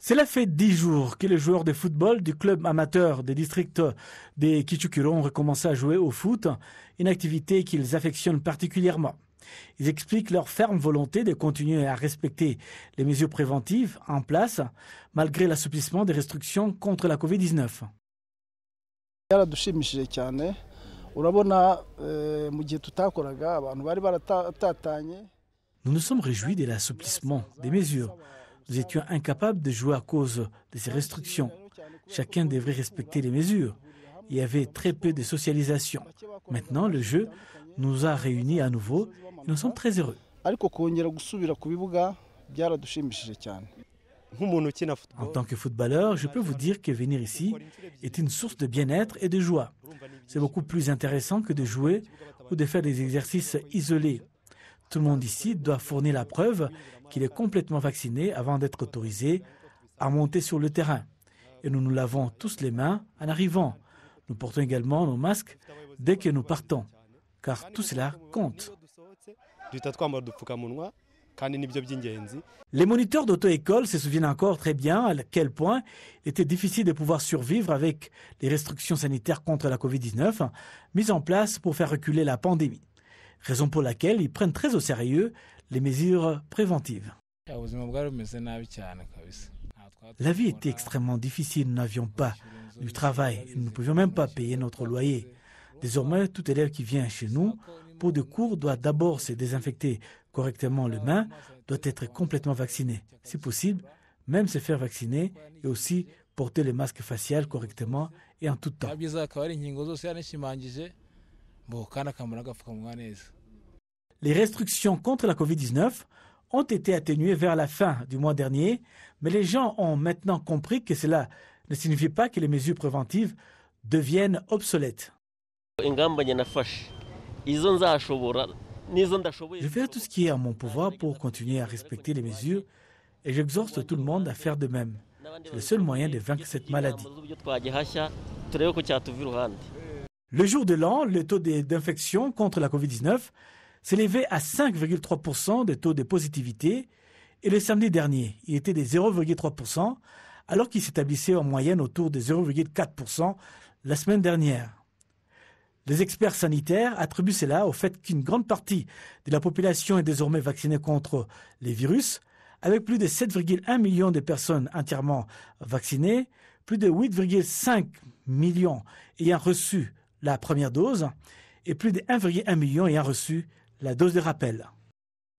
Cela fait dix jours que les joueurs de football du club amateur des districts des Kichukuron ont recommencé à jouer au foot, une activité qu'ils affectionnent particulièrement. Ils expliquent leur ferme volonté de continuer à respecter les mesures préventives en place, malgré l'assouplissement des restrictions contre la Covid-19. Eh, nous nous sommes réjouis de l'assouplissement des mesures. Nous étions incapables de jouer à cause de ces restrictions. Chacun devrait respecter les mesures. Il y avait très peu de socialisation. Maintenant, le jeu nous a réunis à nouveau et nous sommes très heureux. En tant que footballeur, je peux vous dire que venir ici est une source de bien-être et de joie. C'est beaucoup plus intéressant que de jouer ou de faire des exercices isolés. Tout le monde ici doit fournir la preuve qu'il est complètement vacciné avant d'être autorisé à monter sur le terrain. Et nous nous lavons tous les mains en arrivant. Nous portons également nos masques dès que nous partons, car tout cela compte. Les moniteurs d'auto-école se souviennent encore très bien à quel point il était difficile de pouvoir survivre avec les restrictions sanitaires contre la COVID-19 mises en place pour faire reculer la pandémie raison pour laquelle ils prennent très au sérieux les mesures préventives. La vie était extrêmement difficile, nous n'avions pas du travail, nous ne pouvions même pas payer notre loyer. Désormais, tout élève qui vient chez nous pour des cours doit d'abord se désinfecter correctement les mains, doit être complètement vacciné, si possible, même se faire vacciner et aussi porter le masque facial correctement et en tout temps. Les restrictions contre la Covid-19 ont été atténuées vers la fin du mois dernier, mais les gens ont maintenant compris que cela ne signifie pas que les mesures préventives deviennent obsolètes. Je fais tout ce qui est à mon pouvoir pour continuer à respecter les mesures et j'exhorte tout le monde à faire de même. C'est le seul moyen de vaincre cette maladie. Le jour de l'an, le taux d'infection contre la Covid-19 s'élevait à 5,3% des taux de positivité et le samedi dernier, il était de 0,3% alors qu'il s'établissait en moyenne autour de 0,4% la semaine dernière. Les experts sanitaires attribuent cela au fait qu'une grande partie de la population est désormais vaccinée contre les virus, avec plus de 7,1 millions de personnes entièrement vaccinées, plus de 8,5 millions ayant reçu la première dose et plus de 1,1 million ayant reçu la dose de rappel.